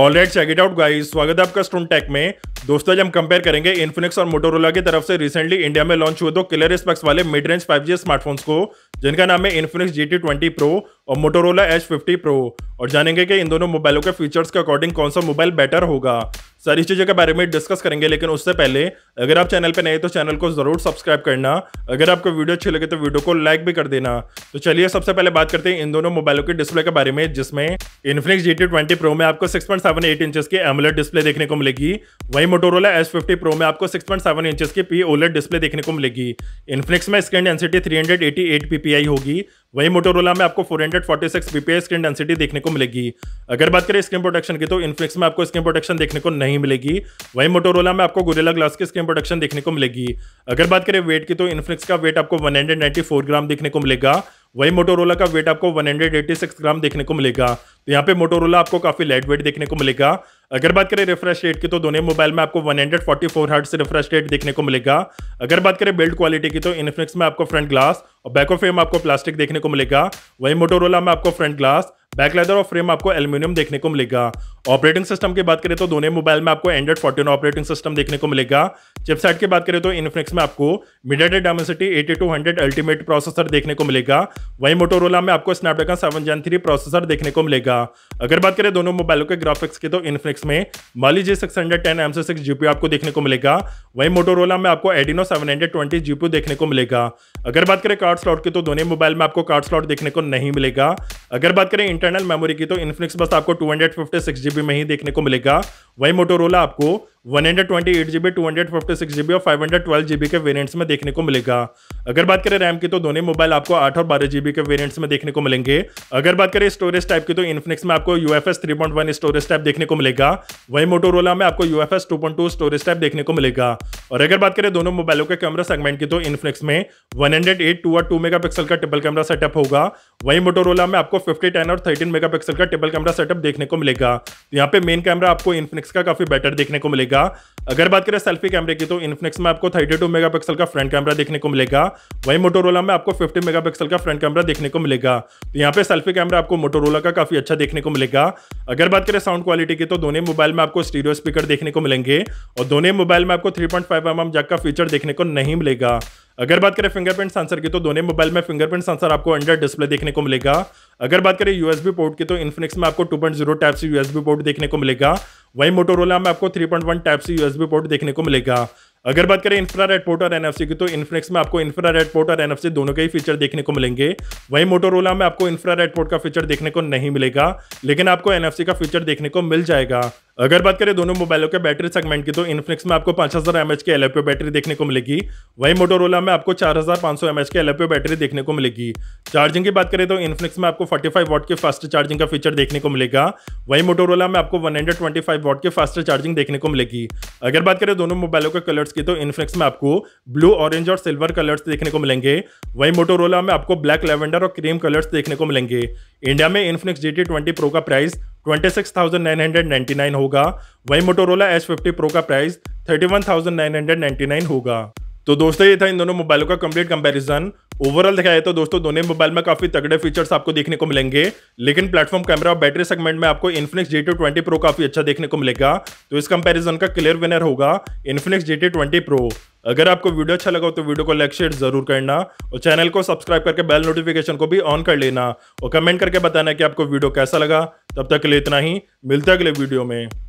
all right check it out guys स्वागत है आपका स्टोन टेक में दोस्तों आज हम कंपेयर करेंगे इन्फिनिक्स और मोटोरोला की तरफ से रिसेंटली इंडिया में लॉन्च हुए दो किलर स्पेक्स वाले मिड रेंज 5G स्मार्टफोन्स को जिनका नाम है Infinix G T twenty pro और मोटोरोला एच फिफ्टी प्रो और जानेंगे कि इन दोनों मोबाइलों के फीचर्स के अकॉर्डिंग कौन सा मोबाइल बेटर होगा सारी चीज़ों के बारे में डिस्कस करेंगे लेकिन उससे पहले अगर आप चैनल पर नए तो चैनल को ज़रूर सब्सक्राइब करना अगर आपको वीडियो अच्छी लगे तो वीडियो को लाइक भी कर देना तो चलिए सबसे पहले बात करते हैं इन दोनों मोबाइलों के डिस्प्ले के बारे में जिसमें इन्फिनिक्स जी टी प्रो में आपको six point seven eight inches की एमलेट डिस्प्ले देखने को मिलेगी वहीं मोटोरोला एस फिफ्टी प्रो में आपको सिक्स पॉइंट सेवन इंचज की पी ओलेट डिस्प्ले देखने को मिलेगी इन्फिनिक्स में screen density three hundred eighty eight PPI होगी वही मोटोरोला में आपको 446 बीपीआई स्क्रीन डेंसिटी देखने को मिलेगी अगर बात करें स्क्रीन प्रोटेक्शन की तो इनफ्लिक्स में आपको स्क्रीन प्रोटेक्शन देखने को नहीं मिलेगी वही मोटोरोला में आपको गोरेला ग्लास की स्क्रीन प्रोटेक्शन देखने को मिलेगी अगर बात करें वेट की तो इनफ्लिक्स का वेट आपको 194 ग्राम देखने को मिलेगा वही मोटोरोला का वेट आपको 186 ग्राम देखने को मिलेगा तो यहाँ पे मोटोरोला आपको काफी लाइट वेट देखने को मिलेगा अगर बात करें रिफ्रेश रेट की तो दोनों मोबाइल में आपको 144 से रिफ्रेश रेट देखने को मिलेगा अगर बात करें बिल्ड क्वालिटी की तो इनफिनिक्स में आपको फ्रंट ग्लास और बैक ऑफ फ्रेम आपको प्लास्टिक देखने को मिलेगा वही मोटोरोला में आपको फ्रंट ग्लास बैक लेदर और फ्रेम आपको एल्यूमिनियम देखने को मिलेगा ऑपरेटिंग सिस्टम की बात करें तो दोनों मोबाइल में आपको एंड्रॉइड फोर्टीन ऑपरेटिंग सिस्टम देखने को मिलेगा चिपसेट की बात करें तो इनफिनिक्स में आपको eighty Dimensity hundred ultimate processor देखने को मिलेगा वहीं मोटोरोला में आपको Snapdragon seven gen three processor देखने को मिलेगा अगर बात करें दोनों मोबाइलों के ग्राफिक्स की तो इनफिनिक्स में Mali G six hundred ten M six GP आपको देखने को मिलेगा वहीं मोटोरोला में आपको Adreno seven hundred twenty GP देखने को मिलेगा अगर बात करें कार्ड स्लॉट की तो दोनों मोबाइल में आपको कार्ड स्लॉट देखने को नहीं मिलेगा अगर बात करें इंटरनल मेमोरी की तो इनफिनिक्स बस आपको टू हंड्रेड फिफ्टी सिक्स भी में ही देखने को मिलेगा वही मोटोरोला आपको one hundred twenty eight G B two hundred fifty six G B और five hundred twelve G B के वेरियंट्स में देखने को मिलेगा अगर बात करें रैम की तो दोनों मोबाइल आपको आठ और बारह जी बी के वेरियंट्स में देखने को मिलेंगे अगर बात करें स्टोरेज टाइप की तो इन्फिनिक्स में आपको U F S three point one storage type देखने को मिलेगा वही मोटोरोला में आपको U F S two point two storage type देखने को मिलेगा और अगर बात करें दोनों मोबाइलों के कैमरा सेगमेंट की तो इन्फिनिक्स में वन हंड्रेड एट टू और टू मेगा पिक्सल का ट्रिपल कैमरा सेटअप होगा वही मोटोरोला में आपको फिफ्टी टेन और थर्टीन मेगा पिक्सल का ट्रिपल कैमरा सेटअप देखने को मिलेगा यहाँ पे मेन कैमरा आपको इन्फिनिक्स का काफी बेटर देखने को मिलेगा मिलेगा अगर बात करें सेल्फी कैमरे की तो इन्फिनिक्स में आपको 32 मेगापिक्सल का फ्रंट कैमरा देखने को मिलेगा वहीं मोटोरोला में आपको 50 मेगापिक्सल का फ्रंट कैमरा देखने को मिलेगा तो यहाँ पे सेल्फी कैमरा आपको मोटोरोला का काफी अच्छा देखने को मिलेगा अगर बात करें साउंड क्वालिटी की तो दोनों मोबाइल में आपको स्टीडियो स्पीकर देखने को मिलेंगे और दोनों मोबाइल में आपको थ्री पॉइंट फाइव जैक का फीचर देखने को नहीं मिलेगा अगर बात करें फिंगरप्रिंट सेंसर की तो दोनों मोबाइल में फिंगरप्रिंट सेंसर आपको अंडर डिस्प्ले देखने को मिलेगा अगर बात करें यूएसबी पोर्ट की तो इन्फिनिक्स में आपको 2.0 टाइप से यूएसबी पोर्ट देखने को मिलेगा वहीं मोटोरोला में आपको 3.1 टाइप से यूएसबी पोर्ट देखने को मिलेगा अगर बात करें इंफ्रा पोर्ट और एनएफसी की तो इन्फिनिक्स में आपको इंफ्रारेड पोर्ट और एनएफसी दोनों के ही फीचर देखने को मिलेंगे वहीं मोटोरोला में आपको इंफ्रारेड पोर्ट का फीचर देखने को नहीं मिलेगा लेकिन आपको एनएफसी का फीचर देखने को मिल जाएगा अगर बात करें दोनों मोबाइलों के बैटरी सेगमेंट की तो इनफिनिक्स में आपको 5000 हजार के एल बैटरी देखने को मिलेगी वहीं मोटोरोला में आपको 4500 हजार के एल बैटरी देखने को मिलेगी चार्जिंग की बात करें तो इनफिनिक्स में आपको 45 वॉट के फास्ट चार्जिंग का फीचर देखने को मिलेगा वहीं मोटोरोला में आपको 125 वॉट के फास्ट चार्जिंग देखने को मिलेगी अगर बात करें दोनों मोबाइलों के कलर्स की तो इनफिनिक्स में आपको ब्लू ऑरेंज और सिल्वर कलर्स देखने को मिलेंगे वहीं मोटोरोला में आपको ब्लैक लेवेंडर और क्रीम कलर्स देखने को मिलेंगे इंडिया में इन्फिनिक्स जी टी प्रो का प्राइस 26,999 होगा वही मोटोरोला एस फिफ्टी प्रो का प्राइस 31,999 होगा तो दोस्तों ये था इन दोनों मोबाइलों का कंप्लीट कंपैरिजन ओवरऑल दिखाया जाए तो दोस्तों दोनों मोबाइल में काफी तगड़े फीचर्स आपको देखने को मिलेंगे लेकिन प्लेटफॉर्म कैमरा और बैटरी सेगमेंट में आपको Infinix G two twenty pro काफी अच्छा देखने को मिलेगा तो इस कंपैरिजन का क्लियर विनर होगा Infinix G T twenty pro अगर आपको वीडियो अच्छा लगा तो वीडियो को लाइक शेयर जरूर करना और चैनल को सब्सक्राइब करके बेल नोटिफिकेशन को भी ऑन कर लेना और कमेंट करके बताना कि आपको वीडियो कैसा लगा तब तक के लिए इतना ही मिलता है अगले वीडियो में